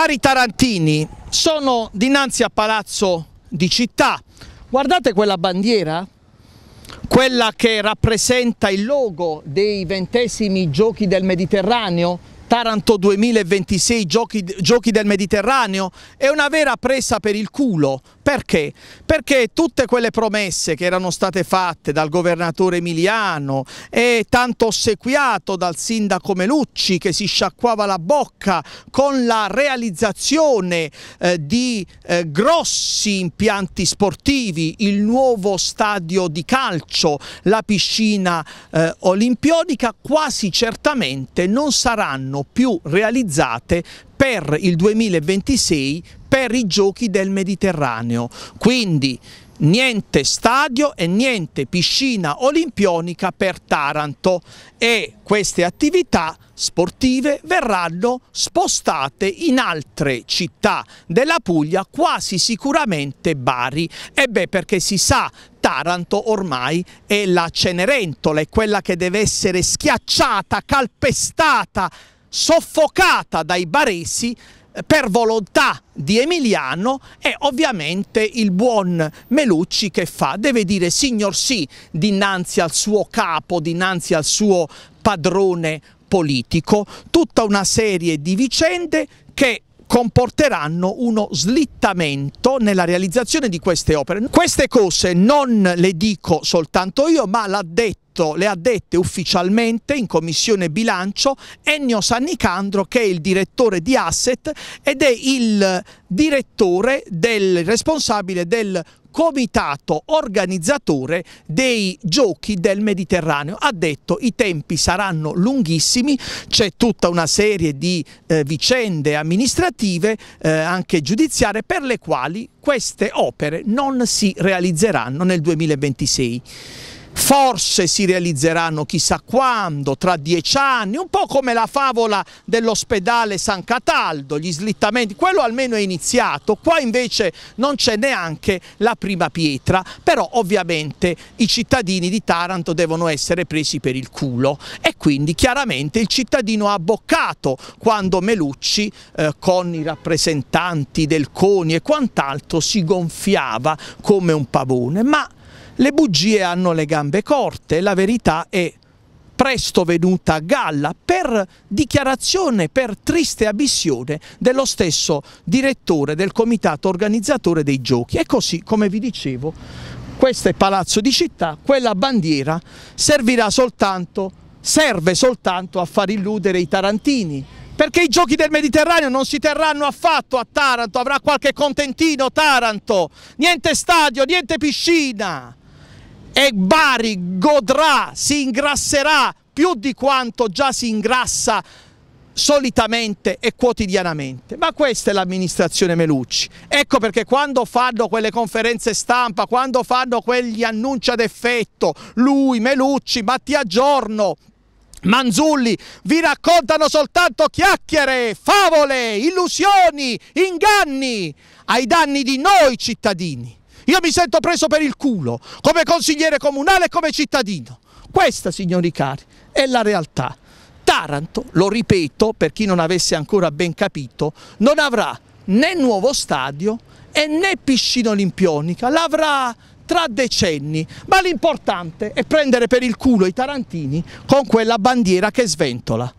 Cari tarantini, sono dinanzi a Palazzo di Città. Guardate quella bandiera, quella che rappresenta il logo dei ventesimi giochi del Mediterraneo, Taranto 2026 giochi, giochi del Mediterraneo, è una vera presa per il culo perché? Perché tutte quelle promesse che erano state fatte dal governatore Emiliano e tanto ossequiato dal sindaco Melucci che si sciacquava la bocca con la realizzazione eh, di eh, grossi impianti sportivi, il nuovo stadio di calcio, la piscina eh, olimpionica, quasi certamente non saranno più realizzate per il 2026 per i giochi del Mediterraneo. Quindi niente stadio e niente piscina olimpionica per Taranto e queste attività sportive verranno spostate in altre città della Puglia, quasi sicuramente Bari. E beh, perché si sa, Taranto ormai è la Cenerentola, è quella che deve essere schiacciata, calpestata, soffocata dai baresi eh, per volontà di Emiliano è ovviamente il buon Melucci che fa, deve dire signor sì dinanzi al suo capo, dinanzi al suo padrone politico, tutta una serie di vicende che comporteranno uno slittamento nella realizzazione di queste opere. Queste cose non le dico soltanto io, ma l'ha detto le ha dette ufficialmente in commissione bilancio Ennio Sannicandro che è il direttore di Asset ed è il direttore del responsabile del comitato organizzatore dei giochi del Mediterraneo. Ha detto i tempi saranno lunghissimi, c'è tutta una serie di eh, vicende amministrative, eh, anche giudiziarie, per le quali queste opere non si realizzeranno nel 2026 forse si realizzeranno chissà quando, tra dieci anni, un po' come la favola dell'ospedale San Cataldo, gli slittamenti, quello almeno è iniziato, qua invece non c'è neanche la prima pietra, però ovviamente i cittadini di Taranto devono essere presi per il culo e quindi chiaramente il cittadino ha boccato quando Melucci eh, con i rappresentanti del CONI e quant'altro si gonfiava come un pavone, ma le bugie hanno le gambe corte, la verità è presto venuta a galla per dichiarazione, per triste abissione dello stesso direttore del comitato organizzatore dei giochi. E così, come vi dicevo, questo è Palazzo di Città, quella bandiera servirà soltanto, serve soltanto a far illudere i tarantini, perché i giochi del Mediterraneo non si terranno affatto a Taranto, avrà qualche contentino Taranto, niente stadio, niente piscina e Bari godrà, si ingrasserà più di quanto già si ingrassa solitamente e quotidianamente. Ma questa è l'amministrazione Melucci. Ecco perché quando fanno quelle conferenze stampa, quando fanno quegli annunci ad effetto, lui, Melucci, Mattia Giorno, Manzulli vi raccontano soltanto chiacchiere, favole, illusioni, inganni ai danni di noi cittadini. Io mi sento preso per il culo, come consigliere comunale e come cittadino. Questa, signori cari, è la realtà. Taranto, lo ripeto per chi non avesse ancora ben capito, non avrà né nuovo stadio e né piscina olimpionica, l'avrà tra decenni, ma l'importante è prendere per il culo i tarantini con quella bandiera che sventola.